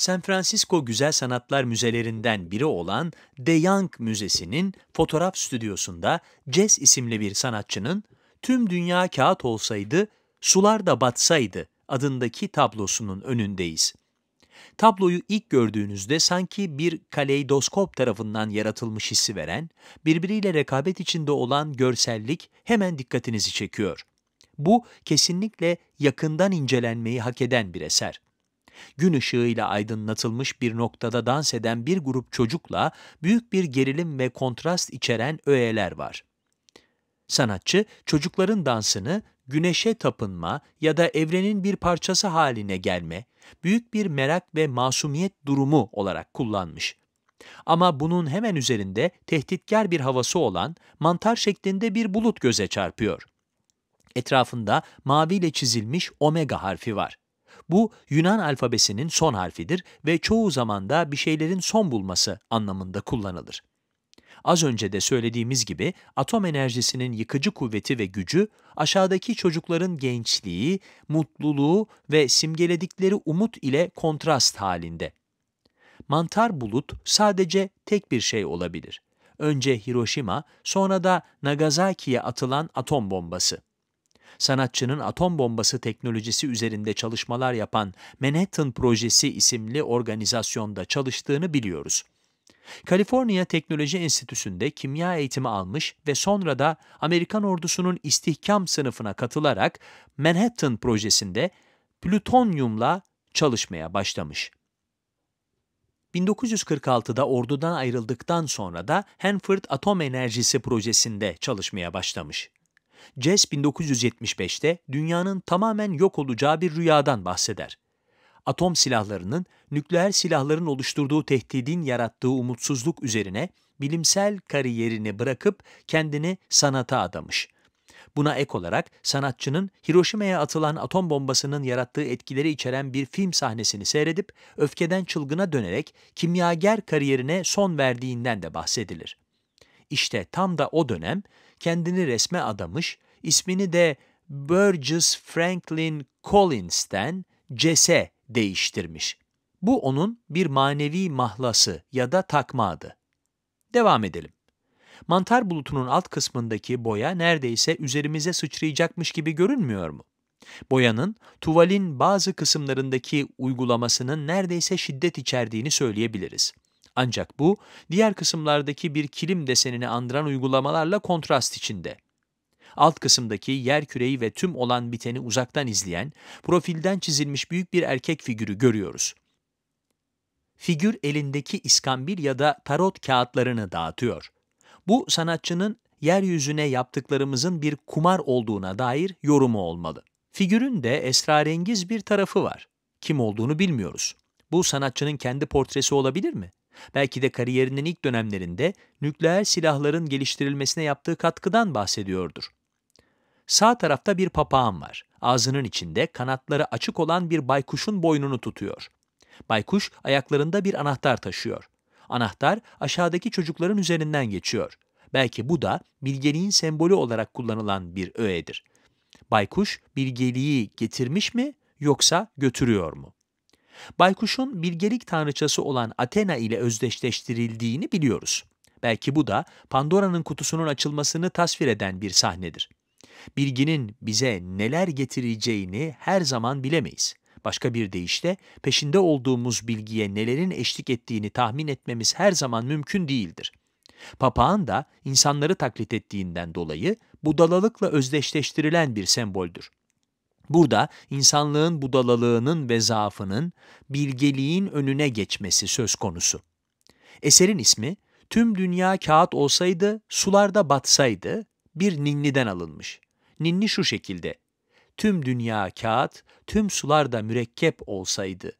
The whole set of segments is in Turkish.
San Francisco Güzel Sanatlar Müzelerinden biri olan De Young Müzesi'nin fotoğraf stüdyosunda Jess isimli bir sanatçının Tüm Dünya Kağıt Olsaydı, Sular da Batsaydı adındaki tablosunun önündeyiz. Tabloyu ilk gördüğünüzde sanki bir kaleidoskop tarafından yaratılmış hissi veren, birbiriyle rekabet içinde olan görsellik hemen dikkatinizi çekiyor. Bu kesinlikle yakından incelenmeyi hak eden bir eser gün ışığıyla aydınlatılmış bir noktada dans eden bir grup çocukla büyük bir gerilim ve kontrast içeren öğeler var. Sanatçı, çocukların dansını güneşe tapınma ya da evrenin bir parçası haline gelme, büyük bir merak ve masumiyet durumu olarak kullanmış. Ama bunun hemen üzerinde tehditkar bir havası olan mantar şeklinde bir bulut göze çarpıyor. Etrafında maviyle çizilmiş omega harfi var. Bu Yunan alfabesinin son harfidir ve çoğu zamanda bir şeylerin son bulması anlamında kullanılır. Az önce de söylediğimiz gibi atom enerjisinin yıkıcı kuvveti ve gücü aşağıdaki çocukların gençliği, mutluluğu ve simgeledikleri umut ile kontrast halinde. Mantar bulut sadece tek bir şey olabilir. Önce Hiroşima, sonra da Nagasaki'ye atılan atom bombası sanatçının atom bombası teknolojisi üzerinde çalışmalar yapan Manhattan Projesi isimli organizasyonda çalıştığını biliyoruz. Kaliforniya Teknoloji Enstitüsü'nde kimya eğitimi almış ve sonra da Amerikan ordusunun istihkam sınıfına katılarak Manhattan projesinde plütonyumla çalışmaya başlamış. 1946'da ordudan ayrıldıktan sonra da Hanford Atom Enerjisi projesinde çalışmaya başlamış. Jazz 1975'te dünyanın tamamen yok olacağı bir rüyadan bahseder. Atom silahlarının, nükleer silahların oluşturduğu tehdidin yarattığı umutsuzluk üzerine bilimsel kariyerini bırakıp kendini sanata adamış. Buna ek olarak sanatçının Hiroşima'ya atılan atom bombasının yarattığı etkileri içeren bir film sahnesini seyredip öfkeden çılgına dönerek kimyager kariyerine son verdiğinden de bahsedilir. İşte tam da o dönem kendini resme adamış, ismini de Burgess Franklin Collins'ten Cese değiştirmiş. Bu onun bir manevi mahlası ya da takma adı. Devam edelim. Mantar bulutunun alt kısmındaki boya neredeyse üzerimize sıçrayacakmış gibi görünmüyor mu? Boyanın tuvalin bazı kısımlarındaki uygulamasının neredeyse şiddet içerdiğini söyleyebiliriz. Ancak bu, diğer kısımlardaki bir kilim desenini andıran uygulamalarla kontrast içinde. Alt kısımdaki yer küreyi ve tüm olan biteni uzaktan izleyen, profilden çizilmiş büyük bir erkek figürü görüyoruz. Figür elindeki iskambil ya da tarot kağıtlarını dağıtıyor. Bu sanatçının yeryüzüne yaptıklarımızın bir kumar olduğuna dair yorumu olmalı. Figürün de esrarengiz bir tarafı var. Kim olduğunu bilmiyoruz. Bu sanatçının kendi portresi olabilir mi? Belki de kariyerinin ilk dönemlerinde nükleer silahların geliştirilmesine yaptığı katkıdan bahsediyordur. Sağ tarafta bir papağan var. Ağzının içinde kanatları açık olan bir baykuşun boynunu tutuyor. Baykuş ayaklarında bir anahtar taşıyor. Anahtar aşağıdaki çocukların üzerinden geçiyor. Belki bu da bilgeliğin sembolü olarak kullanılan bir öğedir. Baykuş bilgeliği getirmiş mi yoksa götürüyor mu? baykuşun bilgelik tanrıçası olan Athena ile özdeşleştirildiğini biliyoruz. Belki bu da Pandora'nın kutusunun açılmasını tasvir eden bir sahnedir. Bilginin bize neler getireceğini her zaman bilemeyiz. Başka bir deyişle peşinde olduğumuz bilgiye nelerin eşlik ettiğini tahmin etmemiz her zaman mümkün değildir. Papağan da insanları taklit ettiğinden dolayı budalalıkla özdeşleştirilen bir semboldür. Burada insanlığın budalalığının ve zaafının bilgeliğin önüne geçmesi söz konusu. Eserin ismi tüm dünya kağıt olsaydı, sularda batsaydı bir ninniden alınmış. Ninni şu şekilde, tüm dünya kağıt, tüm sularda mürekkep olsaydı,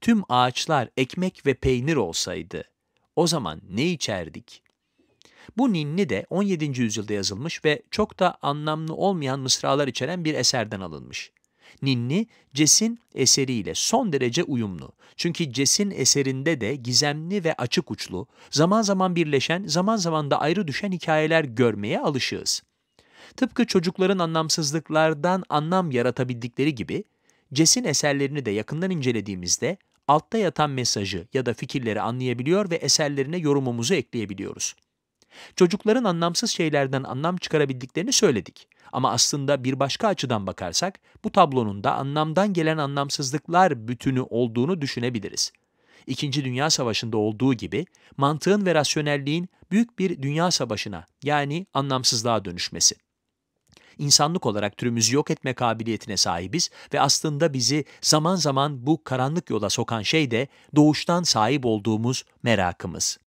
tüm ağaçlar ekmek ve peynir olsaydı, o zaman ne içerdik? Bu ninni de 17. yüzyılda yazılmış ve çok da anlamlı olmayan mısralar içeren bir eserden alınmış. Ninni, Ces'in eseriyle son derece uyumlu. Çünkü Ces'in eserinde de gizemli ve açık uçlu, zaman zaman birleşen, zaman zaman da ayrı düşen hikayeler görmeye alışığız. Tıpkı çocukların anlamsızlıklardan anlam yaratabildikleri gibi, Ces'in eserlerini de yakından incelediğimizde altta yatan mesajı ya da fikirleri anlayabiliyor ve eserlerine yorumumuzu ekleyebiliyoruz. Çocukların anlamsız şeylerden anlam çıkarabildiklerini söyledik. Ama aslında bir başka açıdan bakarsak bu tablonun da anlamdan gelen anlamsızlıklar bütünü olduğunu düşünebiliriz. İkinci Dünya Savaşı'nda olduğu gibi mantığın ve rasyonelliğin büyük bir dünya savaşına yani anlamsızlığa dönüşmesi. İnsanlık olarak türümüzü yok etme kabiliyetine sahibiz ve aslında bizi zaman zaman bu karanlık yola sokan şey de doğuştan sahip olduğumuz merakımız.